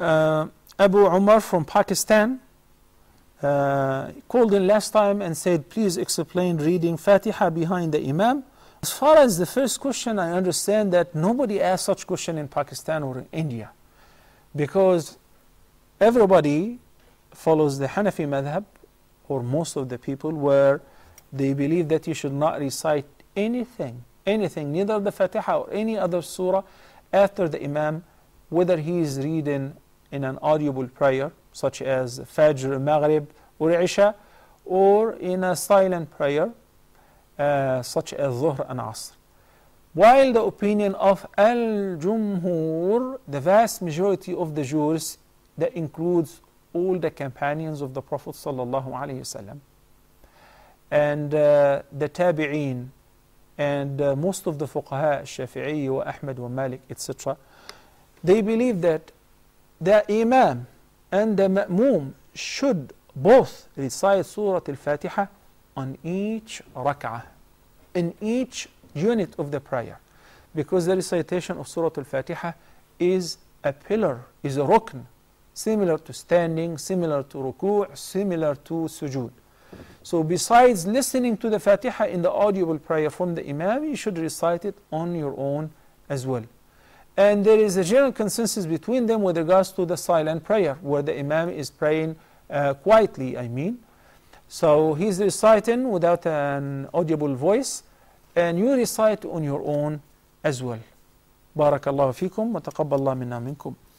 uh, Abu Umar from Pakistan uh, called in last time and said, please explain reading Fatiha behind the Imam. As far as the first question, I understand that nobody asked such question in Pakistan or in India because everybody follows the Hanafi madhab or most of the people where they believe that you should not recite anything, anything, neither the Fatiha or any other surah after the Imam, whether he is reading in an audible prayer, such as Fajr, Maghrib, or Isha, or in a silent prayer, uh, such as Dhuhr and Asr. While the opinion of Al Jumhur, the vast majority of the Jews, that includes all the companions of the Prophet wasallam and uh, the Tabi'in and uh, most of the Fuqaha, Shafi'i, Ahmad, Malik, etc., they believe that the Imam and the Ma'mum should both recite Surah Al-Fatiha on each rak'ah, in each unit of the prayer. Because the recitation of Surah Al-Fatiha is a pillar, is a rukn, similar to standing, similar to ruku', similar to sujood. So besides listening to the Fatiha in the audible prayer from the Imam, you should recite it on your own as well. And there is a general consensus between them with regards to the silent prayer, where the Imam is praying uh, quietly, I mean. So he's reciting without an audible voice, and you recite on your own as well. بارك الله فيكم وتقبل الله منا منكم